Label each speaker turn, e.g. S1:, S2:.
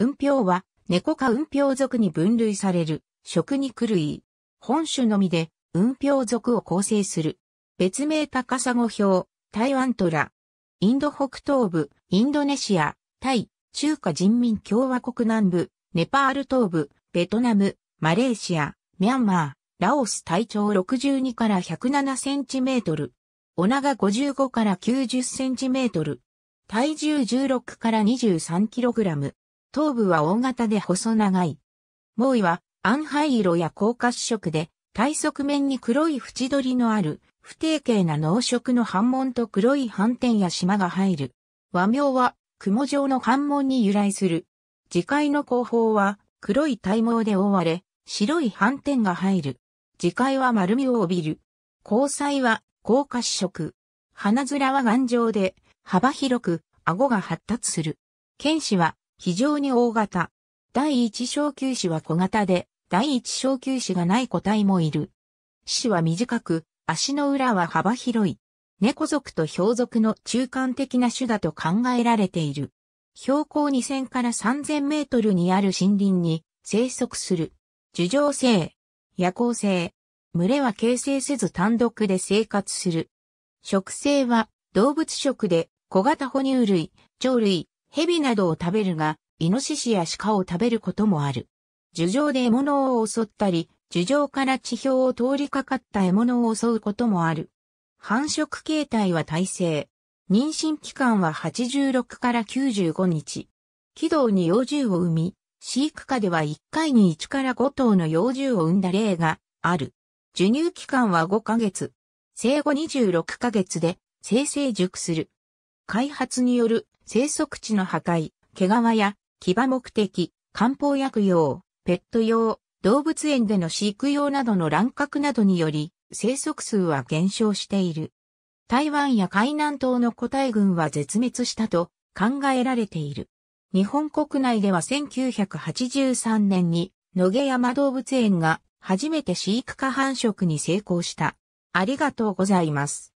S1: 雲氷は、猫科雲氷属に分類される、食肉類。本種のみで、雲氷属を構成する。別名高砂氷、台湾トラ。インド北東部、インドネシア、タイ、中華人民共和国南部、ネパール東部、ベトナム、マレーシア、ミャンマー、ラオス体長62から107センチメートル。お長55から90センチメートル。体重16から23キログラム。頭部は大型で細長い。猛威は暗灰色や高褐色で、体側面に黒い縁取りのある、不定形な脳色の斑紋と黒い斑点や縞が入る。和名は、雲状の斑紋に由来する。磁界の後方は、黒い体毛で覆われ、白い斑点が入る。磁界は丸みを帯びる。交際は、高褐色。鼻面は頑丈で、幅広く、顎が発達する。剣士は、非常に大型。第一小球種は小型で、第一小球種がない個体もいる。死は短く、足の裏は幅広い。猫族と氷族の中間的な種だと考えられている。標高2000から3000メートルにある森林に生息する。樹上性、夜行性、群れは形成せず単独で生活する。食性は動物食で小型哺乳類、鳥類、蛇などを食べるが、イノシシや鹿を食べることもある。樹上で獲物を襲ったり、樹上から地表を通りかかった獲物を襲うこともある。繁殖形態は耐性。妊娠期間は86から95日。軌道に幼獣を産み、飼育下では1回に1から5頭の幼獣を産んだ例がある。授乳期間は5ヶ月。生後26ヶ月で、生成熟する。開発による生息地の破壊、毛皮や牙目的、漢方薬用、ペット用、動物園での飼育用などの乱獲などにより、生息数は減少している。台湾や海南島の個体群は絶滅したと考えられている。日本国内では1983年に野毛山動物園が初めて飼育過繁殖に成功した。ありがとうございます。